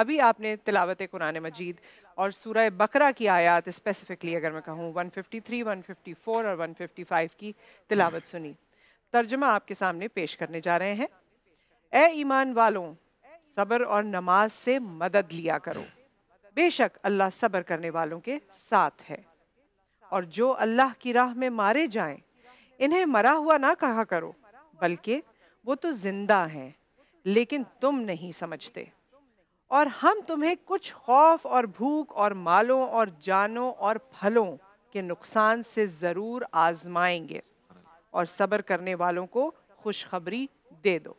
अभी आपने तिलावत कुरान मजीद और सूर बकरा की आयात स्पेसिफ़िकली अगर मैं कहूँ 153, 154 और 155 की तिलावत सुनी तर्जमा आपके सामने पेश करने जा रहे हैं ए ईमान वालों सब्र और नमाज से मदद लिया करो बेशक अल्लाह सब्र करने वालों के साथ है और जो अल्लाह की राह में मारे जाएं इन्हें मरा हुआ ना कहा करो बल्कि वो तो ज़िंदा हैं लेकिन तुम नहीं समझते और हम तुम्हें कुछ खौफ और भूख और मालों और जानों और फलों के नुकसान से ज़रूर आजमाएंगे और सब्र करने वालों को खुशखबरी दे दो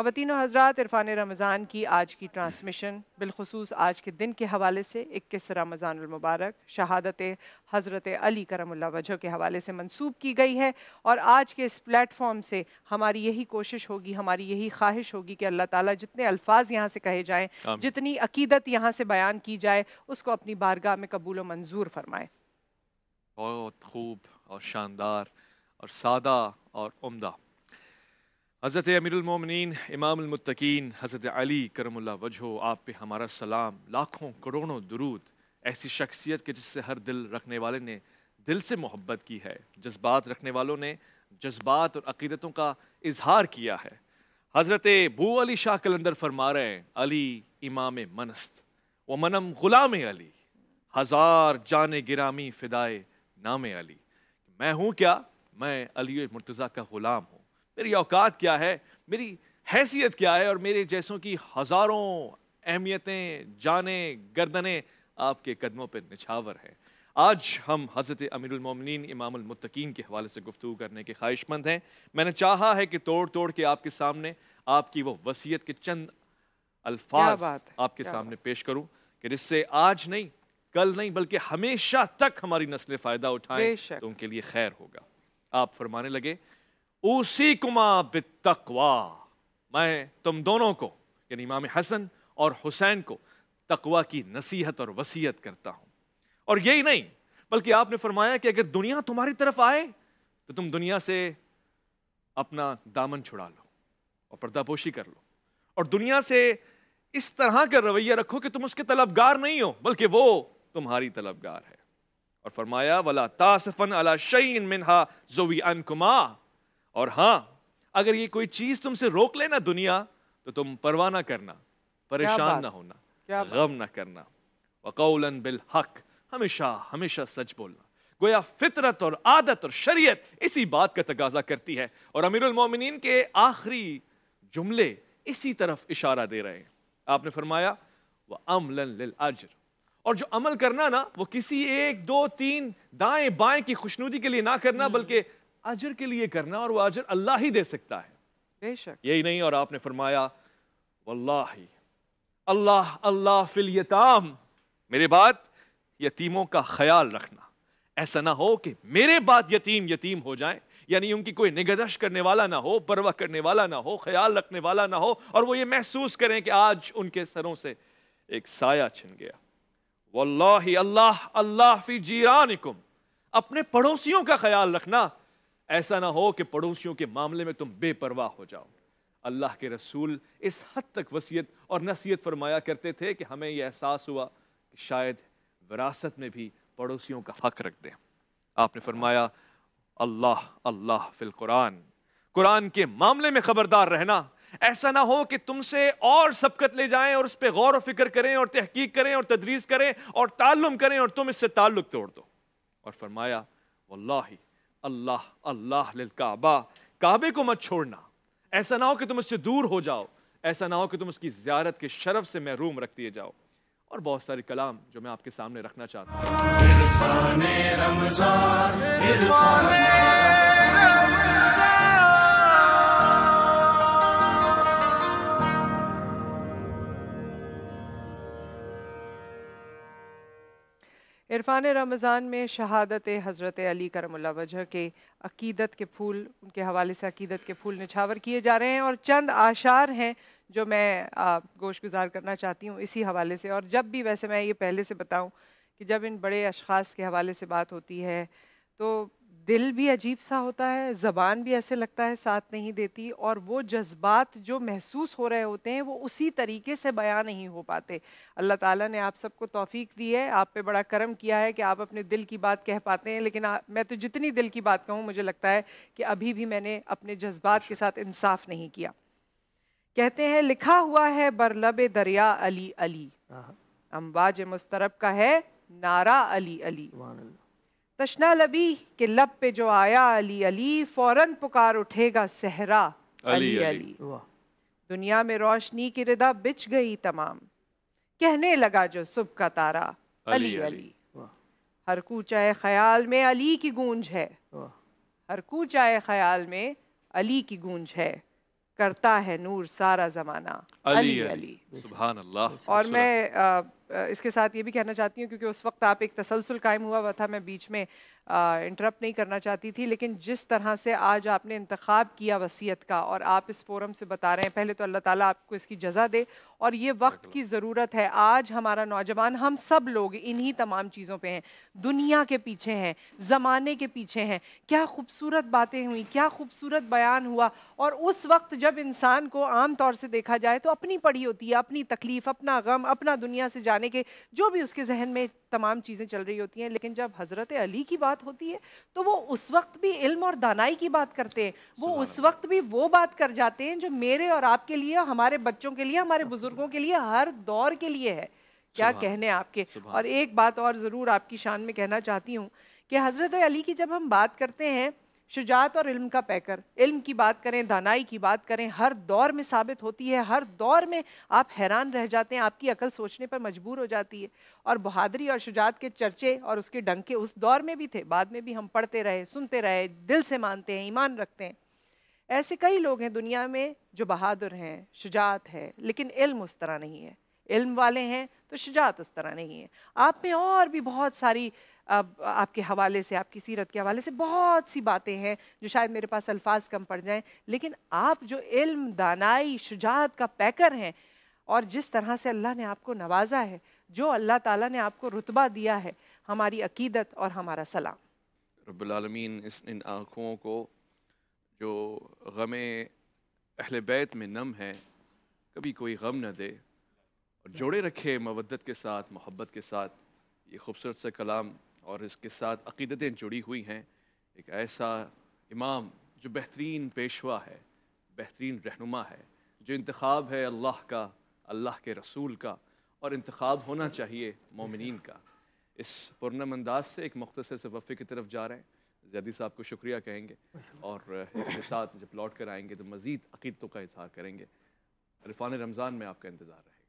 खातिन हजरात इरफान रमज़ान की आज की ट्रांसमिशन बिलखसूस आज के दिन के हवाले से इक्कीस रमज़ानमबारक शहादत हज़रत अली करमल्ला वजह के हवाले से मंसूब की गई है और आज के इस प्लेटफॉर्म से हमारी यही कोशिश होगी हमारी यही ख्वाहिश होगी कि अल्लाह ताला जितने अल्फाज यहाँ से कहे जाएँ जितनी अकीदत यहाँ से बयान की जाए उसको अपनी बारगाह में कबूल मंजूर फरमाए बहुत खूब और शानदार और सादा और उमदा हज़रत इमाम इमामतकीन हज़रत अली करमल्ला वजह आप पे हमारा सलाम लाखों करोड़ों दरूद ऐसी शख्सियत के जिससे हर दिल रखने वाले ने दिल से मोहब्बत की है जज्बात रखने वालों ने जज्बात और अकीदतों का इजहार किया है हज़रत बू अली शाह कलंदर फरमा रहे हैं अली इमाम मनस्त व मनम ग़ुलाम अली हज़ार जान गिरामी फ़िदाए नाम अली मैं हूँ क्या मैं अली मुर्तज़ा का ग़ुलाम हूँ मेरी औकात क्या है मेरी हैसियत क्या है और मेरे जैसों की हज़ारों अहमियतें जाने गर्दने आपके कदमों पर निछावर हैं आज हम हज़रत अमीरमिन मुत्तकीन के हवाले से गुफ्तु करने के ख्वाहिशमंद हैं मैंने चाहा है कि तोड़ तोड़ के आपके सामने आपकी वो वसीयत के चंद अल्फाज आपके सामने पेश करूं कि जिससे आज नहीं कल नहीं बल्कि हमेशा तक हमारी नस्लें फ़ायदा उठाएं तो उनके लिए खैर होगा आप फरमाने लगे उसी कुमा बितकवा मैं तुम दोनों को यानी इमाम हसन और हुसैन को तकवा की नसीहत और वसीयत करता हूं और यही नहीं बल्कि आपने फरमाया कि अगर दुनिया तुम्हारी तरफ आए तो तुम दुनिया से अपना दामन छुड़ा लो और पर्दापोशी कर लो और दुनिया से इस तरह का रवैया रखो कि तुम उसके तलबगार नहीं हो बल्कि वो तुम्हारी तलबगार है और फरमाया वाला तासफन अला शईन मिनहा जोवी अनकुमा और हाँ अगर ये कोई चीज तुमसे रोक लेना दुनिया तो तुम परवाह ना करना परेशान ना होना गम ना करना वकौलन बिल हक हमेशा हमेशा सच बोलना गोया फितरत और आदत और शरीयत इसी बात का तकाजा करती है और अमीरुल मोमिनीन के आखिरी जुमले इसी तरफ इशारा दे रहे हैं आपने फरमाया वो अमलन लिल अजर और जो अमल करना ना वो किसी एक दो तीन दाएं बाएं की खुशनुदी के लिए ना करना हम्म। बल्कि अजर के लिए करना और वो अजर अल्लाह ही दे सकता है बेशक यही नहीं और आपने फरमाया वल्लाही अल्लाह अल्लाह फिल यताम मेरे बाद यतीमों का ख्याल रखना ऐसा ना हो कि मेरे बाद यतीम यतीम हो जाए यानी उनकी कोई निगदश करने वाला ना हो परवाह करने वाला ना हो ख्याल रखने वाला ना हो और वो ये महसूस करें कि आज उनके सरों से एक साया छिन गया वल्लाही अल्लाह अल्लाह फी जीरानिकुम अपने पड़ोसियों का ख्याल रखना ऐसा ना हो कि पड़ोसियों के मामले में तुम बेपरवाह हो जाओ अल्लाह के रसूल इस हद तक वसीयत और नसीहत फरमाया करते थे कि हमें यह एहसास हुआ कि शायद विरासत में भी पड़ोसियों का हक रख दें आपने फरमाया अल्लाह अल्लाह फिल कुरान कुरान के मामले में खबरदार रहना ऐसा ना हो कि तुमसे और सबकत ले जाएं और उस पर गौर व फिक्र करें और तहकीक करें और तदरीस करें और ताल्लुम करें और तुम इससे ताल्लुक तोड़ दो और फरमाया वल्लाही अल्लाह अल्लाह लिलकाबा काबे को मत छोड़ना ऐसा ना हो कि तुम उससे दूर हो जाओ ऐसा ना हो कि तुम उसकी ज्यारत के शरफ से महरूम रख दिए जाओ और बहुत सारे कलाम जो मैं आपके सामने रखना चाहता हूँ इरफान रमज़ान में शहादत हज़रत अली करमल्ला वजह के अकीदत के फूल उनके हवाले से अकीदत के फूल निछावर किए जा रहे हैं और चंद आशार हैं जो मैं गोश गुजार करना चाहती हूँ इसी हवाले से और जब भी वैसे मैं ये पहले से बताऊँ कि जब इन बड़े अशास के हवाले से बात होती है तो दिल भी अजीब सा होता है ज़बान भी ऐसे लगता है साथ नहीं देती और वो जज्बात जो महसूस हो रहे होते हैं वो उसी तरीके से बयां नहीं हो पाते अल्लाह ताला ने आप सबको तौफीक दी है आप पे बड़ा करम किया है कि आप अपने दिल की बात कह पाते हैं लेकिन आ, मैं तो जितनी दिल की बात कहूँ मुझे लगता है कि अभी भी मैंने अपने जज्बात के साथ इंसाफ नहीं किया कहते हैं लिखा हुआ है बरलब दरिया अली अली अम्बाज मुस्तरब का है नारा अली अली तशना लबी के लब पे जो आया अली अली फौरन पुकार उठेगा सहरा अली अली, अली।, अली। दुनिया में रोशनी की रिदा बिछ गई तमाम कहने लगा जो सुबह का तारा अली अली, अली। हर कूचाए ख्याल में अली की गूंज है हर कूचाए ख्याल में अली की गूंज है करता है नूर सारा ज़माना अली अली, अली। सुभान अल्लाह और मैं आ, इसके साथ ये भी कहना चाहती हूँ क्योंकि उस वक्त आप एक तसलसल कायम हुआ हुआ था मैं बीच में इंटरप्ट नहीं करना चाहती थी लेकिन जिस तरह से आज आपने इंतखब किया वसीयत का और आप इस फोरम से बता रहे हैं पहले तो अल्लाह ताला आपको इसकी जजा दे और ये वक्त की ज़रूरत है आज हमारा नौजवान हम सब लोग इन्हीं तमाम चीज़ों पे हैं दुनिया के पीछे हैं ज़माने के पीछे हैं क्या खूबसूरत बातें हुई क्या खूबसूरत बयान हुआ और उस वक्त जब इंसान को आम तौर से देखा जाए तो अपनी पड़ी होती है अपनी तकलीफ़ अपना गम अपना दुनिया से जाने के जो भी उसके जहन में तमाम चीज़ें चल रही होती हैं लेकिन जब हज़रत अली की बात बात होती है तो वो उस वक्त भी इल्म और दानाई की बात करते हैं वो उस वक्त भी वो बात कर जाते हैं जो मेरे और आपके लिए हमारे बच्चों के लिए हमारे बुजुर्गों के लिए हर दौर के लिए है क्या कहने आपके और एक बात और ज़रूर आपकी शान में कहना चाहती हूँ कि हज़रत अली की जब हम बात करते हैं शुजात और इल्म का पैकर इल्म की बात करें दानाई की बात करें हर दौर में साबित होती है हर दौर में आप हैरान रह जाते हैं आपकी अकल सोचने पर मजबूर हो जाती है और बहादुरी और शुजात के चर्चे और उसके डंके उस दौर में भी थे बाद में भी हम पढ़ते रहे सुनते रहे दिल से मानते हैं ईमान रखते हैं ऐसे कई लोग हैं दुनिया में जो बहादुर हैं शुजात है लेकिन इल्म उस तरह नहीं है इल्म वाले हैं तो शजात उस तरह नहीं है आप में और भी बहुत सारी अब आपके हवाले से आपकी सीरत के हवाले से बहुत सी बातें हैं जो शायद मेरे पास अल्फाज कम पड़ जाएं लेकिन आप जो इल्म दानाई शुजात का पैकर हैं और जिस तरह से अल्लाह ने आपको नवाजा है जो अल्लाह ताला ने आपको रुतबा दिया है हमारी अकीदत और हमारा सलाम रबालमीन इस इन आँखों को जो गम अहल बैत में नम है कभी कोई गम न दे और जोड़े रखे मवदत के साथ मोहब्बत के साथ ये खूबसूरत से कलाम और इसके साथ अकीदतें जुड़ी हुई हैं एक ऐसा इमाम जो बेहतरीन पेशवा है बेहतरीन रहनुमा है जो इंतखब है अल्लाह का अल्लाह के रसूल का और इंतखब होना चाहिए मोमिन का इस पुरनम अंदाज से एक मख्तसर से वफ़े की तरफ जा रहे हैं जदी साहब को शुक्रिया कहेंगे और इसके साथ जब लौट कर आएंगे तो मज़ीद अकीदतों का इजहार करेंगे अरफान रमज़ान में आपका इंतज़ार है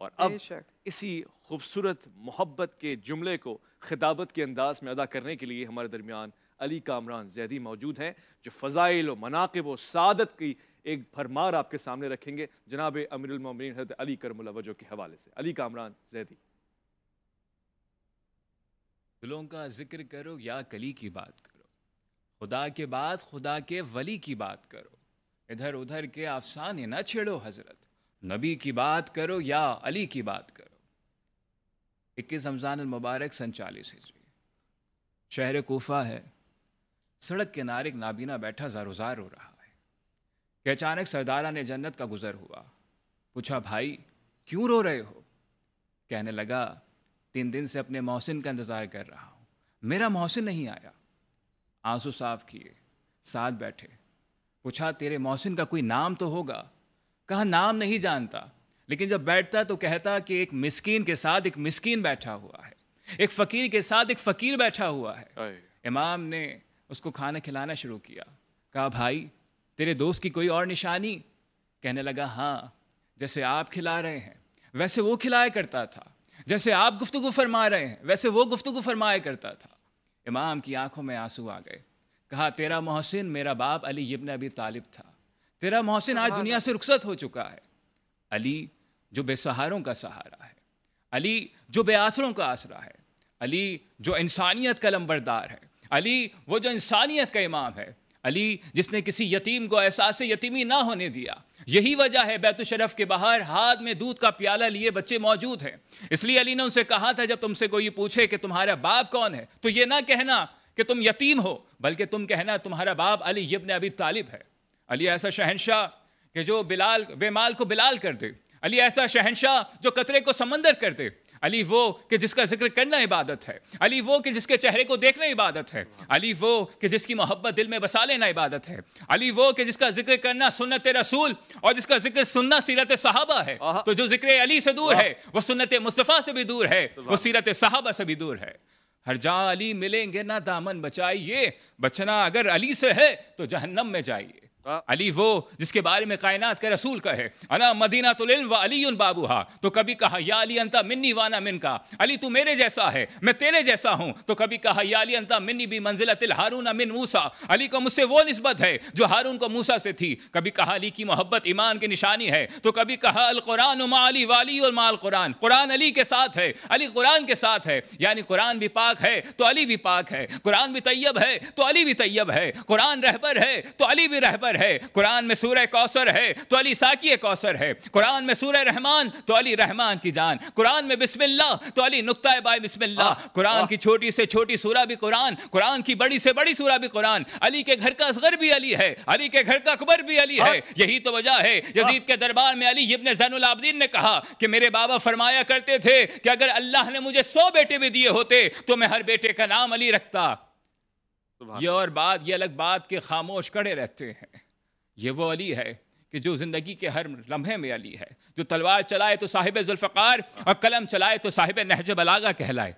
और अब इसी खूबसूरत मोहब्बत के जुमले को खिताबत के अंदाज में अदा करने के लिए हमारे दरमियान अली कामरान जैदी मौजूद हैं जो फ़ज़ाइल व मनाकब व सादत की एक भरमार आपके सामने रखेंगे जनाब अमीरमिन अली करमलवजो के हवाले से अली कामरान जैदी दिलों का जिक्र करो या कली की बात करो खुदा के बाद खुदा के वली की बात करो इधर उधर के अफसाने ना छेड़ो हजरत नबी की बात करो या अली की बात करो इक्कीस रमज़ान मुबारक सन चालीस हिजरी शहर कोफा है सड़क किनारे एक नाबीना बैठा जारोजार हो रहा है कि अचानक सरदारा ने जन्नत का गुज़र हुआ पूछा भाई क्यों रो रहे हो कहने लगा तीन दिन से अपने मोहसिन का इंतज़ार कर रहा हूँ मेरा मोहसिन नहीं आया आंसू साफ किए साथ बैठे पूछा तेरे मोहसिन का कोई नाम तो होगा कहा नाम नहीं जानता लेकिन जब बैठता तो कहता कि एक मिस्कीन के साथ एक मिस्कीन बैठा हुआ है एक फ़कीर के साथ एक फ़कीर बैठा हुआ है इमाम ने उसको खाना खिलाना शुरू किया कहा भाई तेरे दोस्त की कोई और निशानी कहने लगा हाँ जैसे आप खिला रहे हैं वैसे वो खिलाया करता था जैसे आप गुफ्तु फरमा रहे हैं वैसे वो गुफ्तु फरमाया करता था इमाम की आंखों में आंसू आ गए कहा तेरा मोहसिन मेरा बाप अली इब्न अभी तालिब था तेरा मोहसिन आज दुनिया से रुखसत हो चुका है अली जो बेसहारों का सहारा है अली जो बेआसरों का आसरा है अली जो इंसानियत का लंबरदार है अली वो जो इंसानियत का इमाम है अली जिसने किसी यतीम को एहसास यतीमी ना होने दिया यही वजह है बैतुशरफ के बाहर हाथ में दूध का प्याला लिए बच्चे मौजूद हैं इसलिए अली ने उनसे कहा था जब तुमसे कोई पूछे कि तुम्हारा बाप कौन है तो ये ना कहना कि तुम यतीम हो बल्कि तुम कहना तुम्हारा बाप अली यबन अबी तालिब है अली ऐसा शहनशाह कि जो बिलाल बेमाल को बिलाल कर दे अली ऐसा शहनशाह जो कतरे को समंदर कर दे अली वो कि जिसका जिक्र करना इबादत है अली वो कि जिसके चेहरे को देखना इबादत है अली वो कि जिसकी मोहब्बत दिल में बसा लेना इबादत है अली वो कि जिसका जिक्र करना सुन्नत रसूल और जिसका जिक्र सुनना सीरत साहबा है तो जो जिक्र अली से दूर है वो सुन्नत मुस्तफ़ा से भी दूर है वो सीरत साहबा से भी दूर है हर जहाँ अली मिलेंगे ना दामन बचाइए बचना अगर अली से है तो जहन्नम में जाइए हाँ। अली वो जिसके बारे में कायनात के रसूल का है अना मदीना तो व अली हा तो कभी कहा या अली अंता मिन्नी वाना मिन का अली तू मेरे जैसा है मैं तेरे जैसा हूँ तो कभी कहा या अली अंता मिन्नी भी मंजिला तिल हारून मिन मूसा अली को मुझसे वो नस्बत है जो हारून को मूसा से थी कभी कहा अली की मोहब्बत ईमान की निशानी है तो कभी कहा कुरान उमा अली वाली माल कुरान कुरान अली के साथ है अली कुरान के साथ है यानी कुरान भी पाक है तो अली भी पाक है कुरान भी तैयब है तो अली भी तैयब है कुरान रहबर है तो अली भी रहबर कौसर है कुरान में सूर कौसर है तो अली साकी कौसर है कुरान में सूर रहमान तो अली रहमान की जान कुरान में बिस्मिल्लाह तो अली नुकता है बाई बिस्मिल्लाह कुरान की छोटी से छोटी सूरा भी कुरान कुरान की बड़ी से बड़ी सूरा भी कुरान अली के घर का असगर भी अली है अली के घर का अकबर भी अली है हाँ। यही तो वजह है हाँ। यजीद के दरबार में अली इब्ने जैनुल जैनलाब्दीन ने कहा कि मेरे बाबा फरमाया करते थे कि अगर अल्लाह ने मुझे सौ बेटे भी दिए होते तो मैं हर बेटे का नाम अली रखता तो ये और बात ये अलग बात के खामोश खड़े रहते हैं ये वो अली है कि जो ज़िंदगी के हर लम्हे में अली है जो तलवार चलाए तो साहिब जुल्फ़ार और कलम चलाए तो साहिब नहज बलागा कहलाए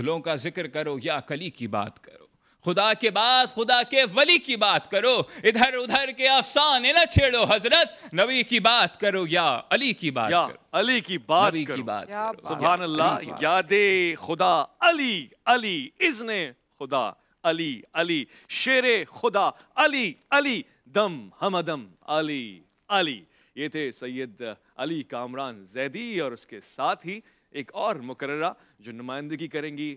गुलों का जिक्र करो या कली की बात करो खुदा के बाद खुदा के वली की बात करो इधर उधर के अफसाने ना छेड़ो हजरत नबी की बात करो या अली की बात या करो अली की बात नबी की बात सुबह अल्लाह याद खुदा अली अली इसने खुदा अली अली शेरे खुदा अली अली दम हमदम अली अली ये थे सैयद अली कामरान जैदी और उसके साथ ही एक और मुकर्रा जो नुमाइंदगी करेंगी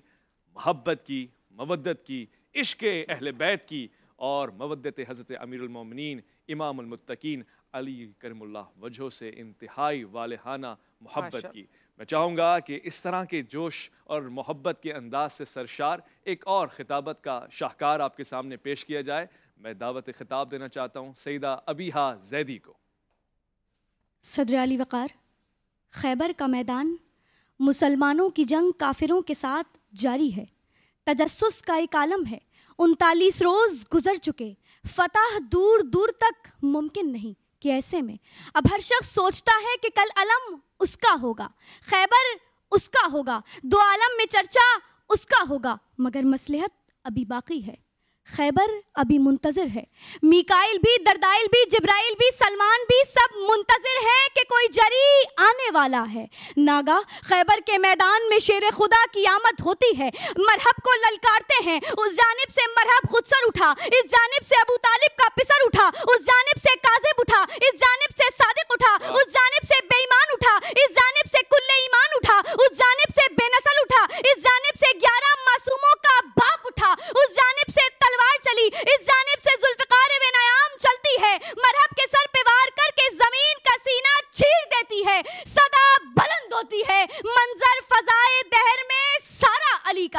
मोहब्बत की मवदत की इश्क अहल बैत की और मवदत हज़रत अमीरमिन इमामतकीन अली करमुल्ला वजह से इंतहाई वालहाना मोहब्बत की मैं चाहूँगा कि इस तरह के जोश और मोहब्बत के अंदाज से सरशार एक और खिताबत का शाहकार आपके सामने पेश किया जाए मैं दावत खिताब देना चाहता हूँ सईदा अबीहा जैदी को सदर अली वक़ार खैबर का मैदान मुसलमानों की जंग काफिरों के साथ जारी है तजस्स का एक आलम है उनतालीस रोज़ गुजर चुके फतह दूर दूर तक मुमकिन नहीं कि ऐसे में अब हर शख्स सोचता है कि कल अलम उसका होगा खैबर उसका होगा दो आलम में चर्चा उसका होगा मगर मसलहत अभी बाकी है खैबर अभी मुंतजर है मिकाइल भी दरदाइल भी जब्राइल भी सलमान भी सब मुंतजर है कि कोई जरी आने वाला है नागा खैबर के मैदान में शेर खुदा की आमद होती है मरहब को ललकारते हैं उस जानब से मरहब खुद सर उठा इस जानब से अबू तालिब का पिसर उठा उस जानब से काजिब उठा इस जानब से सादिक उठा उस जानब से बेईमान उठा इस जानब से कुल्ले ईमान उठा उस जानब से बेनसल उठा इस जानब से ग्यारह मासूमों का बाप उठा उस जानब से तलवार चली इस जानब से जुल्फिकार बिन आयाम चलती है मर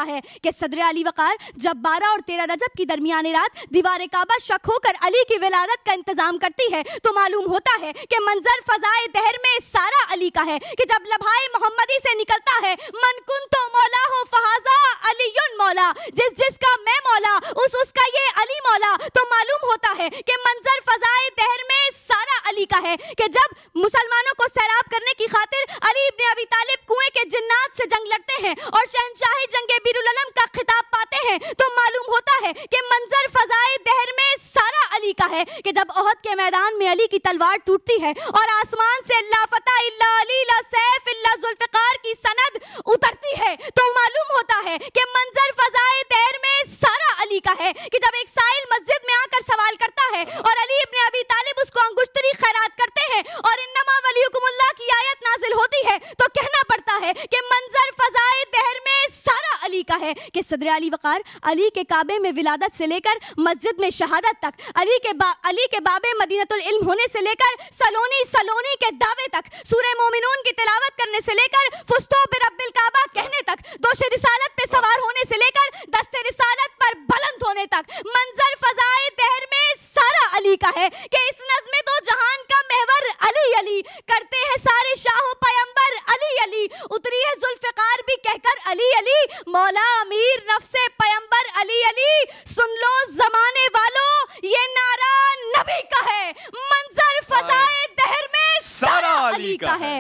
कहता है कि सदर अली वकार जब बारह और तेरह रजब की दरमियान रात दीवार काबा शक होकर अली की विलादत का इंतजाम करती है तो मालूम होता है कि मंजर फजाए दहर में सारा अली का है कि जब लभाए मोहम्मदी से निकलता है मन कुन तो मौला हो फहाजा अली मौला जिस जिसका मैं मौला उस उसका ये अली मौला तो मालूम होता है कि मंजर फजाए दहर में सारा अली का है कि जब मुसलमानों को सैराब करने की खातिर अली इब्न अबी तालिब कुएं के जिन्नात से जंग लड़ते हैं और शहनशाह जंगे अमीरम का खिताब पाते हैं तो मालूम होता है कि मंजर फजाए दहर में सारा अली का है कि जब अहद के मैदान में अली की तलवार टूटती है और आसमान से अल्लाह फतः इल्ला अली इल्ला सैफ इल्ला जुल्फिकार की सनद उतरती है तो मालूम होता है कि मंजर फजाए दहर में सारा अली का है कि जब एक साइल मस्जिद में आकर सवाल करता है और अली अपने अभी तालिब उसको अंगुश्तरी खैरात करते है और इन नमा वलीकुमुल्ला की आयत नाजिल होती है तो कहना पड़ता है कि मंजर फजाए दहर में सारा अली का है कि सदर अली वक़ार अली के काबे में विलादत से लेकर मस्जिद में शहादत तक अली के बा, अली के बाबे मदीनतुल होने से लेकर सलोनी सलोनी के दावे तक सूर मोमिनून की तिलावत करने से लेकर फुस्तो पे रब्बिल काबा कहने तक दोष रिसालत पे सवार होने से लेकर दस्त रिसालत पर बुलंद होने तक मंजर फजाए दहर में सारा अली का है कि इस नजमे दो जहान का महवर पैगंबर अली अली करते हैं सारे शाह पैगंबर अली अली उतरी है जुल्फिकार भी कहकर अली अली मौला अमीर नफसे पैगंबर अली अली सुन लो जमाने वालों ये नारा नबी का है मंजर फजाए हाँ। दहर में सारा अली का है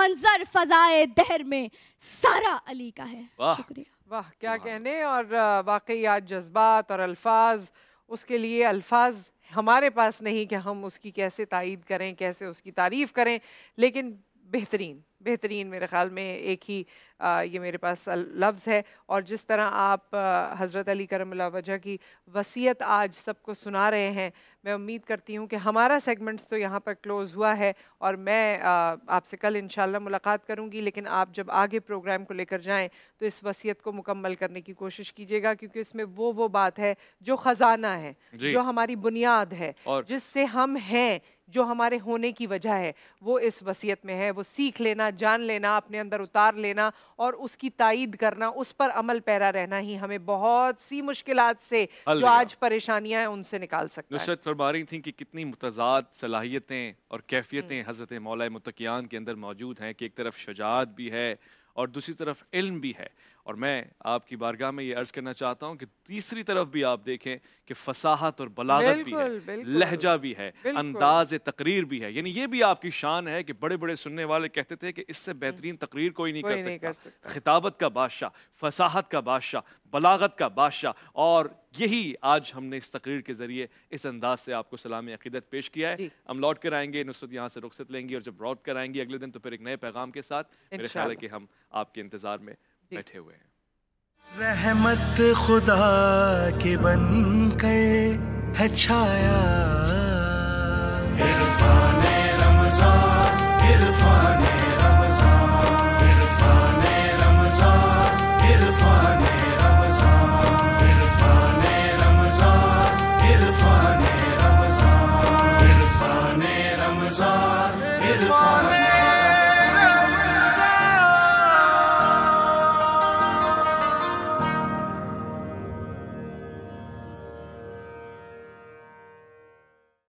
मंजर फजाए दहर में सारा अली का है शुक्रिया वाह क्या कहने और वाकई आज जज्बात और अल्फाज उसके लिए अल्फाज हमारे पास नहीं कि हम उसकी कैसे तायद करें कैसे उसकी तारीफ़ करें लेकिन बेहतरीन बेहतरीन मेरे ख़्याल में एक ही आ, ये मेरे पास लफ्ज़ है और जिस तरह आप हज़रत अली करम वजह की वसीयत आज सबको सुना रहे हैं मैं उम्मीद करती हूँ कि हमारा सेगमेंट तो यहाँ पर क्लोज़ हुआ है और मैं आपसे कल इन मुलाकात करूँगी लेकिन आप जब आगे प्रोग्राम को लेकर जाएँ तो इस वसीयत को मुकम्मल करने की कोशिश कीजिएगा क्योंकि इसमें वो वो बात है जो ख़जाना है जो हमारी बुनियाद है जिससे हम हैं जो हमारे होने की वजह है वो इस वसीयत में है वो सीख लेना जान लेना अपने अंदर उतार लेना और उसकी तायद करना उस पर अमल पैरा रहना ही हमें बहुत सी मुश्किल से जो आज परेशानियां हैं उनसे निकाल सकते नुसरत फरमा रही थी कि कितनी मुतजाद सलाहियतें और कैफियतें हम्म। हज़रत मौला के अंदर मौजूद हैं कि एक तरफ शजात भी है और दूसरी तरफ इल्म भी है और मैं आपकी बारगाह में ये अर्ज करना चाहता हूँ कि तीसरी तरफ भी आप देखें कि फसाहत और बलागत भी है लहजा भी है अंदाज तकरीर भी है यानी ये भी आपकी शान है कि बड़े बड़े सुनने वाले कहते थे कि इससे हम्म। बेहतरीन तकरीर कोई नहीं, कोई कर, सकता। खिताबत का बादशाह फसाहत का बादशाह बलागत का बादशाह और यही आज हमने इस तकरीर के जरिए इस अंदाज से आपको सलामी अकीदत पेश किया है हम लौट कर आएंगे नुसरत यहाँ से रुखसत लेंगी और जब लौट कर आएंगे अगले दिन तो फिर एक नए पैगाम के साथ मेरे ख्याल है कि हम आपके इंतजार में बैठे हुए हैं रहमत खुदा के बन कर है छाया